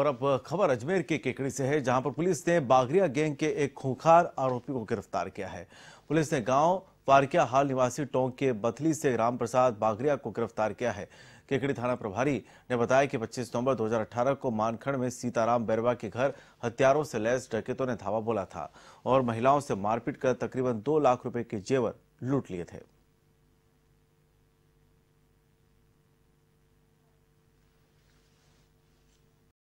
और अब खबर अजमेर के केकड़ी से है जहां पर पुलिस ने बागरिया गैंग के एक खूंखार आरोपी को गिरफ्तार किया है पुलिस ने गांव पारकिया हाल निवासी टोंक के बथली से राम प्रसाद बागरिया को गिरफ्तार किया है केकड़ी थाना प्रभारी ने बताया कि 25 सितंबर 2018 को मानखंड में सीताराम बैरवा के घर हथियारों से लैस डकैतों ने धावा बोला था और महिलाओं से मारपीट कर तकरीबन दो लाख रुपए के जेवर लूट लिए थे